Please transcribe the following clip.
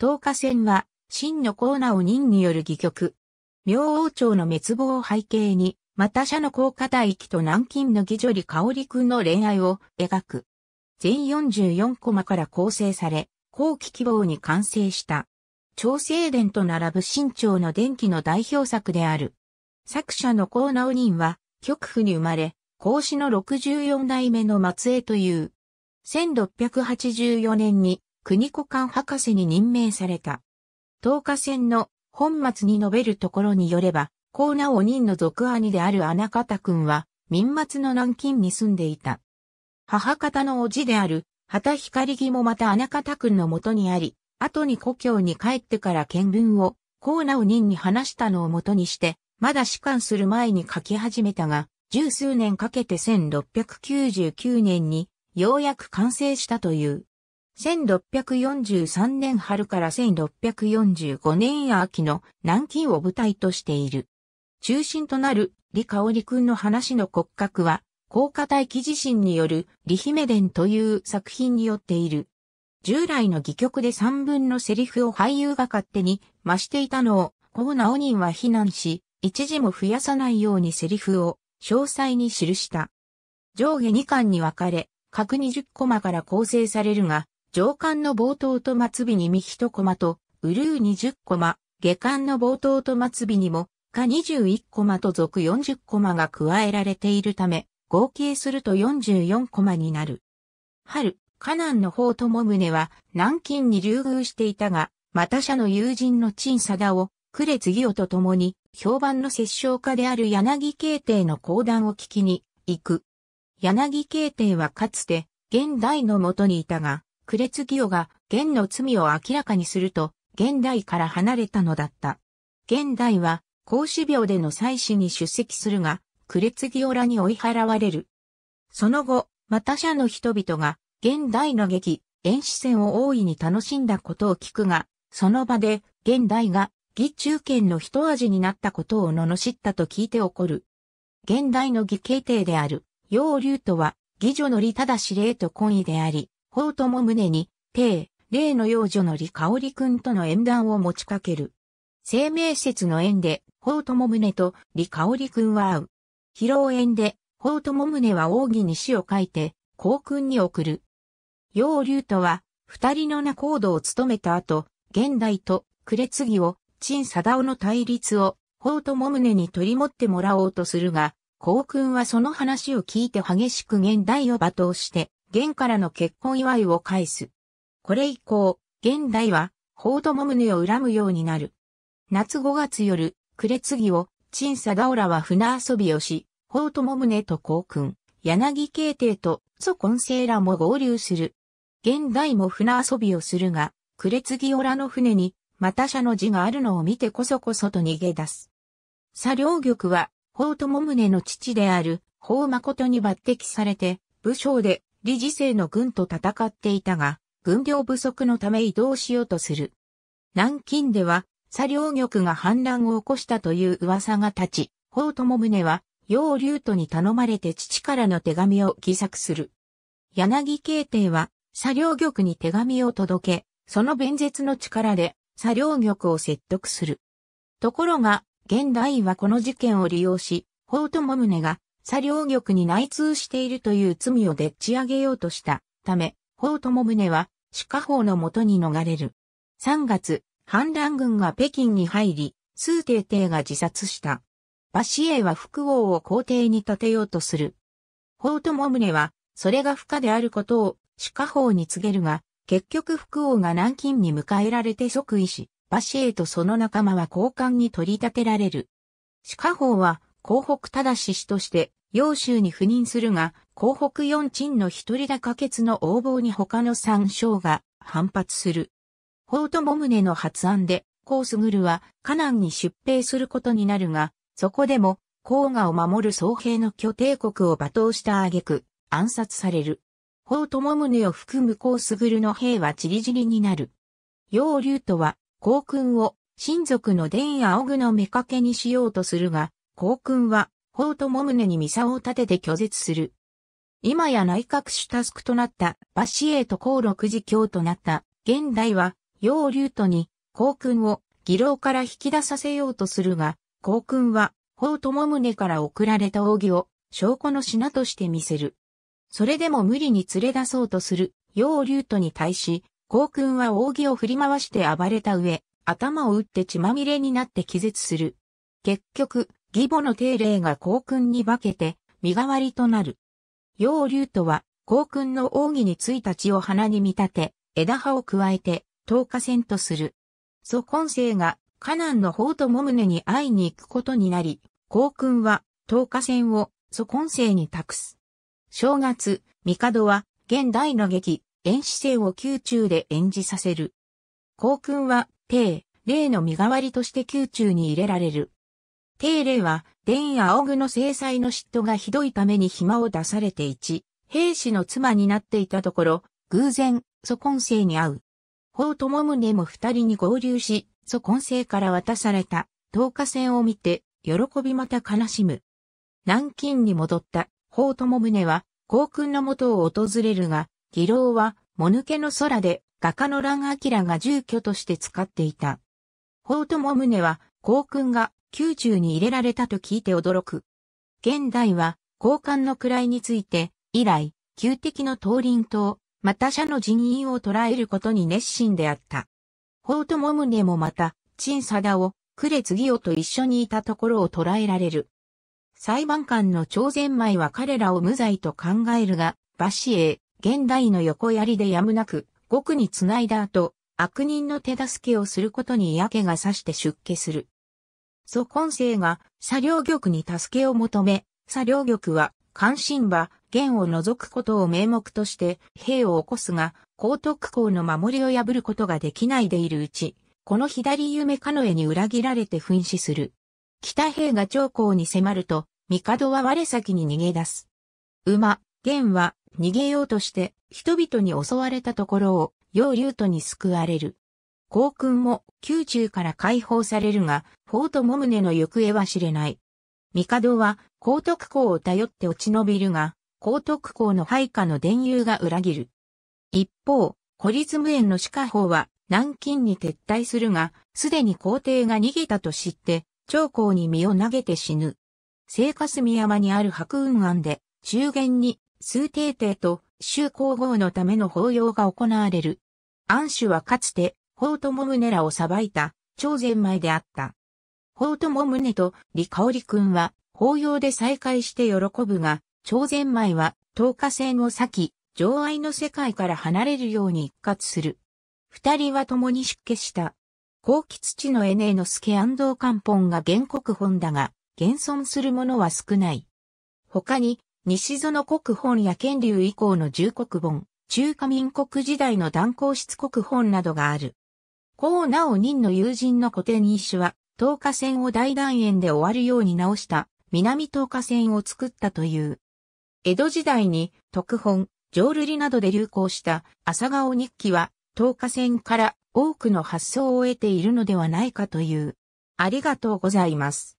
東下線は、真のコーナを任による戯曲。明王朝の滅亡を背景に、また社の高架大域と南京の義女里香織くんの恋愛を描く。全44コマから構成され、後期希望に完成した。朝聖伝と並ぶ新朝の電気の代表作である。作者のコーー直人は、極府に生まれ、孔子の64代目の末裔という。1684年に国古館博士に任命された。東日線の本末に述べるところによれば、コナーお人の族兄である穴方君は、民末の南京に住んでいた。母方の叔父である、旗光義もまた穴方君のもとにあり、後に故郷に帰ってから見聞を、コナーお人に話したのをもとにして、まだ士官する前に書き始めたが、十数年かけて1699年に、ようやく完成したという。1643年春から1645年秋の南京を舞台としている。中心となる李香織君の話の骨格は、高架大記地震による李姫伝という作品によっている。従来の戯曲で三分のセリフを俳優が勝手に増していたのを、高直人は非難し、一時も増やさないようにセリフを詳細に記した。上下2巻に分かれ、各20コマから構成されるが、上巻の冒頭と末尾に見一コマと、ウルー20コマ、下巻の冒頭と末尾にも、下21コマと続40コマが加えられているため、合計すると44コマになる。春、カナンの方とも宗は南京に流遇していたが、また社の友人の陳貞を、呉次ツと共に、評判の摂政家である柳慶帝の講談を聞きに行く。柳慶帝はかつて、現代のもとにいたが、クレツギオが元の罪を明らかにすると、現代から離れたのだった。現代は、孔子廟での祭祀に出席するが、クレツギオらに追い払われる。その後、また社の人々が、現代の劇、演視戦を大いに楽しんだことを聞くが、その場で、現代が、義中堅の一味になったことを罵ったと聞いて起こる。現代の義形弟である、楊竜とは、義女の利ただ司令と懇意であり、法とも胸に、帝、例の幼女の李香織くんとの縁談を持ちかける。生命説の縁で、法とも胸と李香織くんは会う。披露縁で、法とも胸は奥義に詩を書いて、皇君に送る。楊竜とは、二人の名ードを務めた後、現代と呉継を、陳貞夫の対立を、法とも胸に取り持ってもらおうとするが、皇君はその話を聞いて激しく現代を罵倒して、元からの結婚祝いを返す。これ以降、現代は、法ともを恨むようになる。夏5月夜、暮れ継ぎを、陳佐がおらは船遊びをし、法ともと交君、柳慶帝と、祖根生らも合流する。現代も船遊びをするが、暮れ継ぎおらの船に、また社の字があるのを見てこそこそと逃げ出す。佐良玉は、法ともの父である、法誠に抜擢されて、武将で理事制の軍と戦っていたが、軍量不足のため移動しようとする。南京では、佐両玉が反乱を起こしたという噂が立ち、法友宗は、楊竜斗に頼まれて父からの手紙を偽作する。柳慶帝は、佐両玉に手紙を届け、その弁舌の力で、佐両玉を説得する。ところが、現代はこの事件を利用し、法友宗が左両玉に内通しているという罪をでっち上げようとしたため、法友宗は、鹿家法のもとに逃れる。3月、反乱軍が北京に入り、数帝帝が自殺した。バシエは福王を皇帝に立てようとする。法友宗は、それが不可であることを鹿家法に告げるが、結局福王が南京に迎えられて即位し、バシエとその仲間は交換に取り立てられる。鹿法は、広北正氏として揚州に赴任するが、広北四鎮の一人可決の横暴に他の三将が反発する。法とも宗の発案で、ーすぐるは、河南に出兵することになるが、そこでも、黄河を守る総兵の拠帝国を罵倒した挙句、暗殺される。法とも宗を含むーすぐるの兵は散り散りになる。楊竜とは、皇君を、親族の伝や奥の妾にしようとするが、皇君は、法とも胸にミサを立てて拒絶する。今や内閣主タスクとなったバシエと高六次教となった現代は楊竜とに皇君を義老から引き出させようとするが、皇君は法とも胸から送られた扇を証拠の品として見せる。それでも無理に連れ出そうとする楊竜とに対し、皇君は扇を振り回して暴れた上、頭を打って血まみれになって気絶する。結局、義母の定例が皇君に化けて、身代わりとなる。陽竜とは、皇君の奥義についた血を鼻に見立て、枝葉を加えて、投下線とする。祖根生が、河南の方とモムネに会いに行くことになり、皇君は、投下線を、祖根生に託す。正月、帝は、現代の劇、演死生を宮中で演じさせる。皇君は、帝、霊の身代わりとして宮中に入れられる。定例は、伝や青具の制裁の嫉妬がひどいために暇を出されて一、兵士の妻になっていたところ、偶然、祖根生に会う。法友宗も二人に合流し、祖根生から渡された、東下線を見て、喜びまた悲しむ。南京に戻った、法友宗は、皇君の元を訪れるが、義老は、もぬけの空で、画家の蘭明が住居として使っていた。法友宗は、皇君が宮中に入れられたと聞いて驚く。現代は、交換の位について、以来、旧敵の東林党、また社の人員を捉えることに熱心であった。法とも宗もまた、陳貞を、呉次男と一緒にいたところを捉えられる。裁判官の朝鮮前は彼らを無罪と考えるが、馬氏英、現代の横槍でやむなく、極に繋いだ後、悪人の手助けをすることに嫌気がさして出家する。祖根性が車両玉に助けを求め、作両玉は関心馬、弦を除くことを名目として兵を起こすが、高徳校の守りを破ることができないでいるうち、この左夢かの絵に裏切られて噴死する。北兵が長江に迫ると、帝は我先に逃げ出す。馬、元は逃げようとして人々に襲われたところを、要竜斗に救われる。皇君も宮中から解放されるが、フォートモムネの行方は知れない。帝は、高徳公を頼って落ち延びるが、高徳公の配下の伝友が裏切る。一方、孤立無縁の歯科法は、南京に撤退するが、すでに皇帝が逃げたと知って、長江に身を投げて死ぬ。聖霞山にある白雲庵で、中元に、数帝帝と、周皇后のための法要が行われる。安主はかつて、法友宗らを裁いた、超前前であった。法友宗と李香織君は、法要で再会して喜ぶが、超前前は、等価線を裂き、情愛の世界から離れるように一括する。二人は共に出家した。高吉地のエネーの助安藤官本が原国本だが、現存するものは少ない。他に、西園国本や県流以降の重国本、中華民国時代の断交室国本などがある。高お人の友人の古典一種は、東下線を大団円で終わるように直した、南東下線を作ったという。江戸時代に、特本、浄瑠璃などで流行した朝顔日記は、東下線から多くの発想を得ているのではないかという。ありがとうございます。